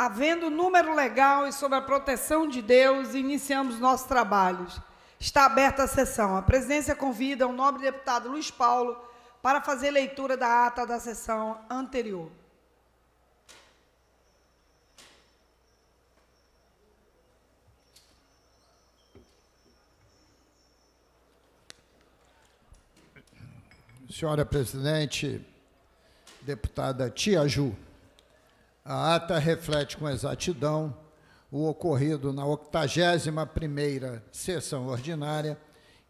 Havendo número legal e sob a proteção de Deus, iniciamos nossos trabalhos. Está aberta a sessão. A presidência convida o nobre deputado Luiz Paulo para fazer leitura da ata da sessão anterior. Senhora presidente, deputada Tia Ju. A ata reflete com exatidão o ocorrido na 81ª sessão ordinária,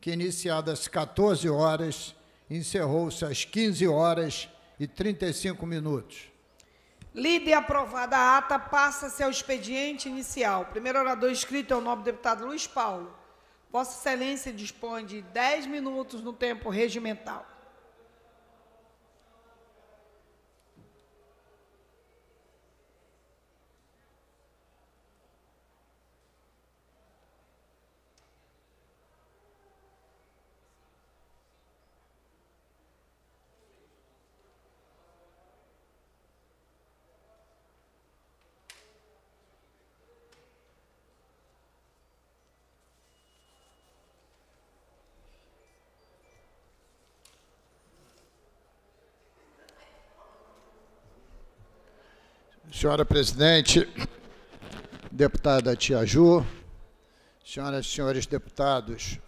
que iniciada às 14 horas, encerrou-se às 15 horas e 35 minutos. Lida e aprovada a ata, passa-se ao expediente inicial. primeiro orador inscrito é o nobre deputado Luiz Paulo. Vossa Excelência dispõe de 10 minutos no tempo regimental. Senhora presidente, deputada Tia Ju, senhoras e senhores deputados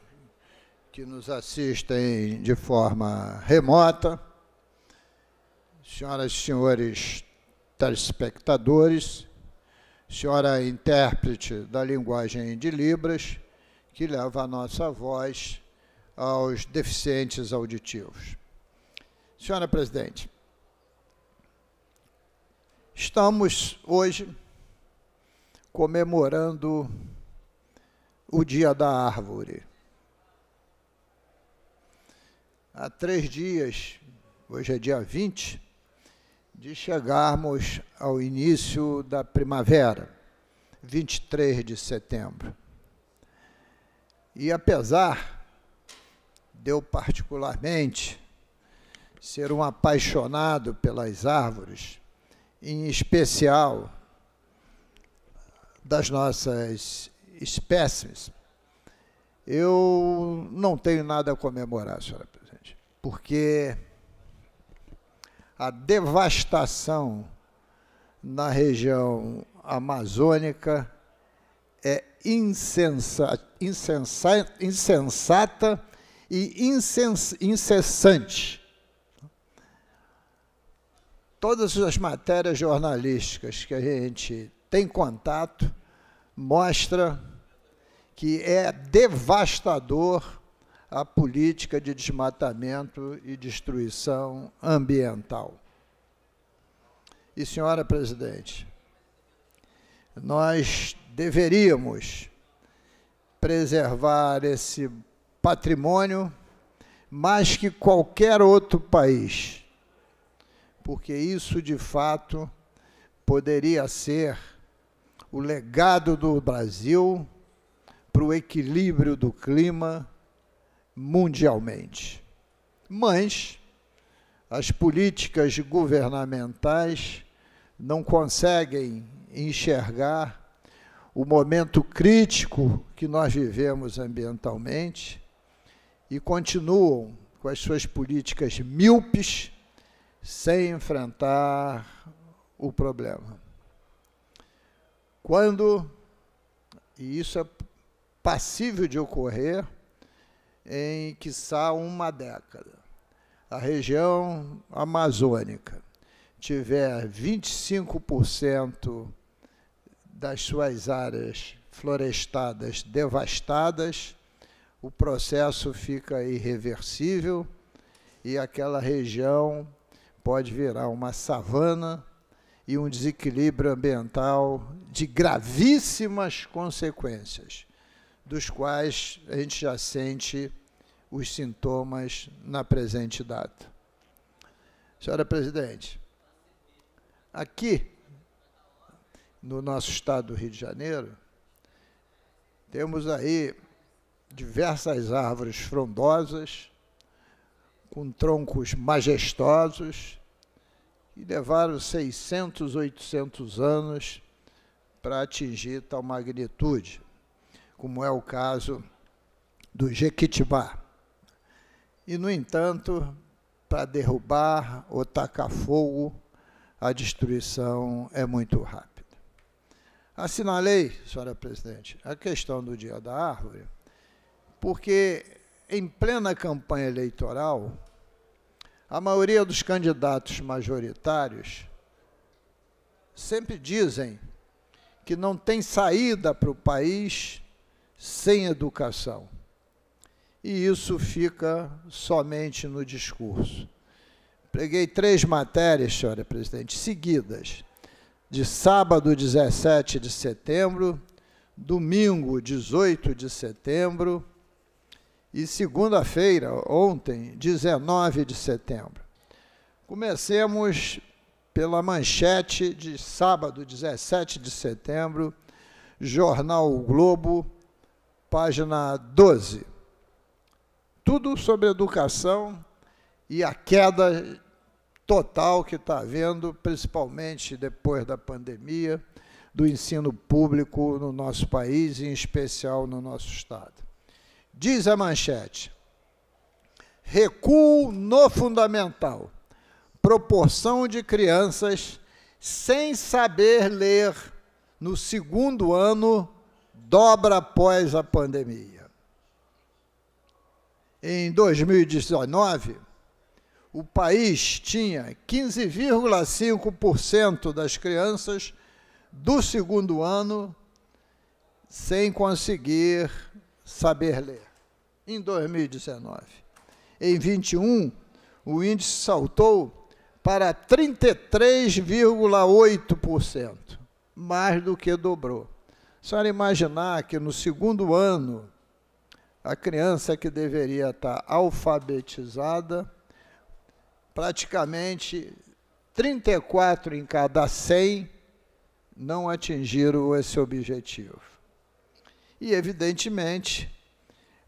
que nos assistem de forma remota, senhoras e senhores telespectadores, senhora intérprete da linguagem de Libras, que leva a nossa voz aos deficientes auditivos. Senhora presidente, Estamos hoje comemorando o Dia da Árvore. Há três dias, hoje é dia 20, de chegarmos ao início da primavera, 23 de setembro. E apesar de eu particularmente ser um apaixonado pelas árvores, em especial das nossas espécies, eu não tenho nada a comemorar, senhora presidente, porque a devastação na região amazônica é insensata, insensata, e incessante todas as matérias jornalísticas que a gente tem contato mostra que é devastador a política de desmatamento e destruição ambiental. E, senhora presidente, nós deveríamos preservar esse patrimônio mais que qualquer outro país porque isso de fato poderia ser o legado do Brasil para o equilíbrio do clima mundialmente. Mas as políticas governamentais não conseguem enxergar o momento crítico que nós vivemos ambientalmente e continuam com as suas políticas míopes sem enfrentar o problema. Quando, e isso é passível de ocorrer em, quiçá, uma década, a região amazônica tiver 25% das suas áreas florestadas devastadas, o processo fica irreversível e aquela região pode virar uma savana e um desequilíbrio ambiental de gravíssimas consequências, dos quais a gente já sente os sintomas na presente data. Senhora presidente, aqui no nosso estado do Rio de Janeiro, temos aí diversas árvores frondosas, com troncos majestosos, e levaram 600, 800 anos para atingir tal magnitude, como é o caso do Jequitibá. E, no entanto, para derrubar ou tacar fogo, a destruição é muito rápida. Assinalei, senhora presidente, a questão do Dia da Árvore, porque em plena campanha eleitoral, a maioria dos candidatos majoritários sempre dizem que não tem saída para o país sem educação. E isso fica somente no discurso. Preguei três matérias, senhora presidente, seguidas, de sábado 17 de setembro, domingo 18 de setembro e segunda-feira, ontem, 19 de setembro. Comecemos pela manchete de sábado, 17 de setembro, Jornal o Globo, página 12. Tudo sobre educação e a queda total que está havendo, principalmente depois da pandemia, do ensino público no nosso país, e em especial no nosso Estado. Diz a manchete: recuo no fundamental. Proporção de crianças sem saber ler no segundo ano dobra após a pandemia. Em 2019, o país tinha 15,5% das crianças do segundo ano sem conseguir saber ler em 2019. Em 21, o índice saltou para 33,8%, mais do que dobrou. Só imaginar que no segundo ano, a criança que deveria estar alfabetizada, praticamente 34 em cada 100 não atingiram esse objetivo. E, evidentemente,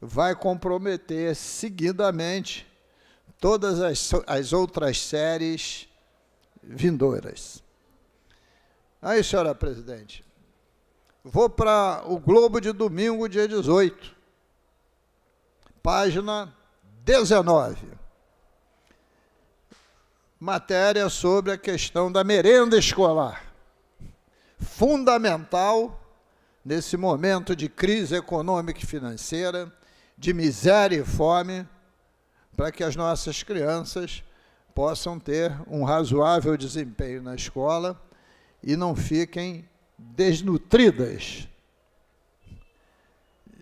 vai comprometer seguidamente todas as, as outras séries vindouras. Aí, senhora presidente, vou para o Globo de domingo, dia 18, página 19. Matéria sobre a questão da merenda escolar. Fundamental nesse momento de crise econômica e financeira de miséria e fome, para que as nossas crianças possam ter um razoável desempenho na escola e não fiquem desnutridas.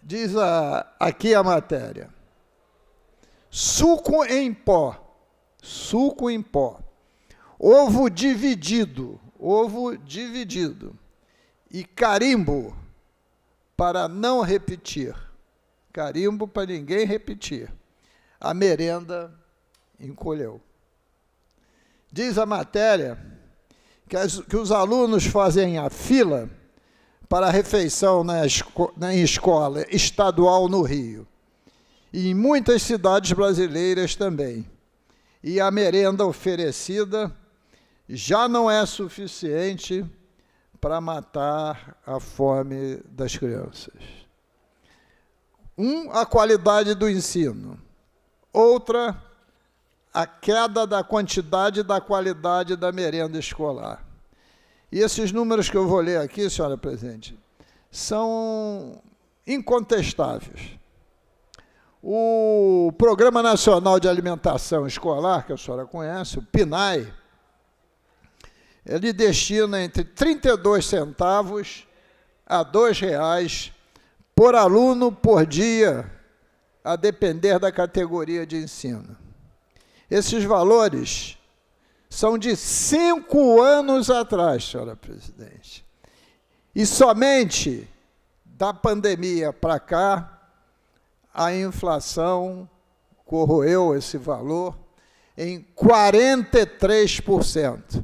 Diz a, aqui a matéria: suco em pó, suco em pó, ovo dividido, ovo dividido e carimbo para não repetir. Carimbo para ninguém repetir. A merenda encolheu. Diz a matéria que, as, que os alunos fazem a fila para a refeição na, esco, na escola estadual no Rio. E em muitas cidades brasileiras também. E a merenda oferecida já não é suficiente para matar a fome das crianças. Um, a qualidade do ensino. Outra, a queda da quantidade e da qualidade da merenda escolar. E esses números que eu vou ler aqui, senhora presidente, são incontestáveis. O Programa Nacional de Alimentação Escolar, que a senhora conhece, o PNAE, ele destina entre 32 centavos a R$ 2,00 por aluno por dia, a depender da categoria de ensino. Esses valores são de cinco anos atrás, senhora presidente. E somente da pandemia para cá, a inflação corroeu esse valor em 43%.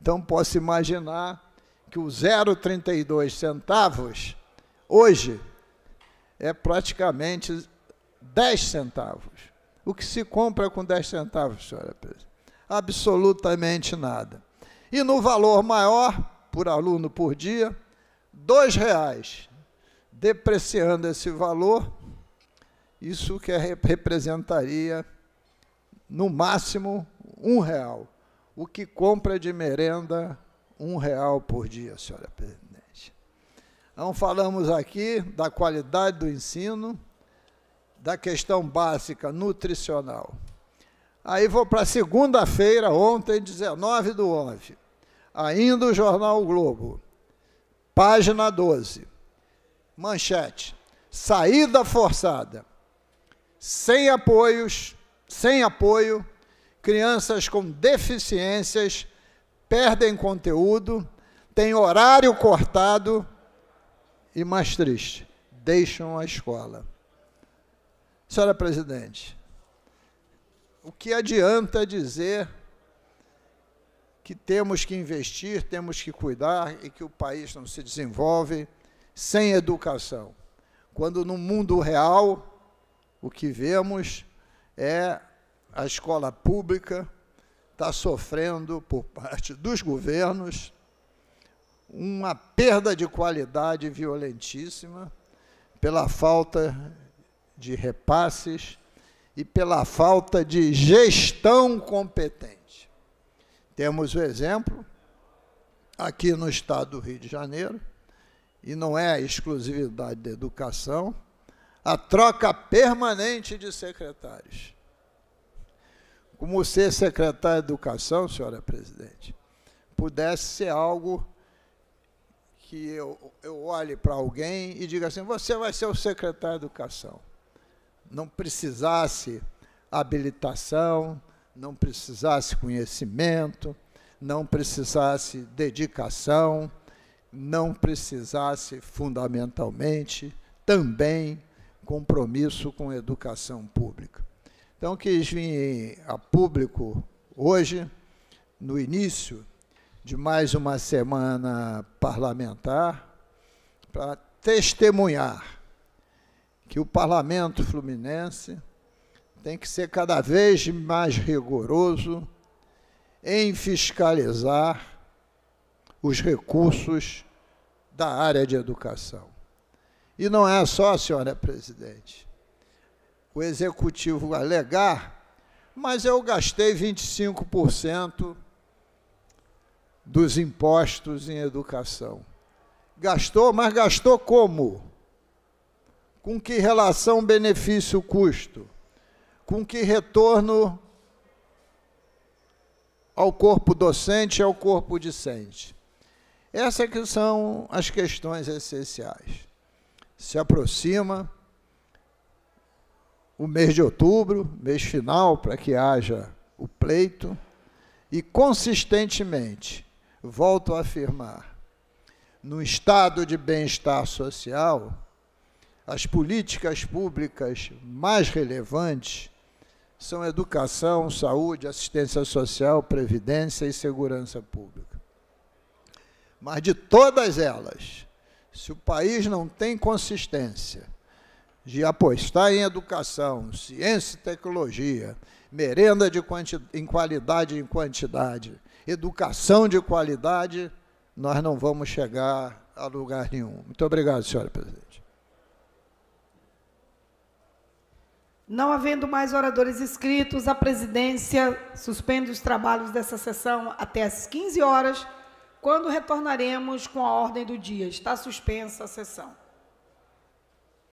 Então, posso imaginar que o 0,32 centavos Hoje é praticamente 10 centavos. O que se compra com 10 centavos, senhora presidente? Absolutamente nada. E no valor maior, por aluno por dia, R$ reais. Depreciando esse valor, isso que é, representaria no máximo um real. O que compra de merenda, um real por dia, senhora presidente. Então, falamos aqui da qualidade do ensino, da questão básica nutricional. Aí vou para segunda-feira, ontem, 19 do 11. Ainda o Jornal o Globo, página 12. Manchete: saída forçada. Sem apoios, sem apoio, crianças com deficiências perdem conteúdo, têm horário cortado e mais triste, deixam a escola. Senhora presidente, o que adianta dizer que temos que investir, temos que cuidar e que o país não se desenvolve sem educação? Quando no mundo real o que vemos é a escola pública está sofrendo por parte dos governos uma perda de qualidade violentíssima pela falta de repasses e pela falta de gestão competente. Temos o exemplo aqui no estado do Rio de Janeiro, e não é a exclusividade da educação, a troca permanente de secretários. Como ser secretário de educação, senhora presidente, pudesse ser algo que eu, eu olhe para alguém e diga assim: você vai ser o secretário de educação. Não precisasse habilitação, não precisasse conhecimento, não precisasse dedicação, não precisasse, fundamentalmente, também compromisso com a educação pública. Então, quis vir a público hoje, no início de mais uma semana parlamentar para testemunhar que o parlamento fluminense tem que ser cada vez mais rigoroso em fiscalizar os recursos da área de educação. E não é só, senhora presidente, o executivo alegar, mas eu gastei 25% dos impostos em educação. Gastou, mas gastou como? Com que relação benefício-custo? Com que retorno ao corpo docente e ao corpo discente? Essas que são as questões essenciais. Se aproxima o mês de outubro, mês final, para que haja o pleito, e consistentemente Volto a afirmar: no estado de bem-estar social, as políticas públicas mais relevantes são educação, saúde, assistência social, previdência e segurança pública. Mas de todas elas, se o país não tem consistência de apostar em educação, ciência e tecnologia, merenda de em qualidade e em quantidade, educação de qualidade, nós não vamos chegar a lugar nenhum. Muito obrigado, senhora presidente. Não havendo mais oradores inscritos, a presidência suspende os trabalhos dessa sessão até às 15 horas, quando retornaremos com a ordem do dia. Está suspensa a sessão.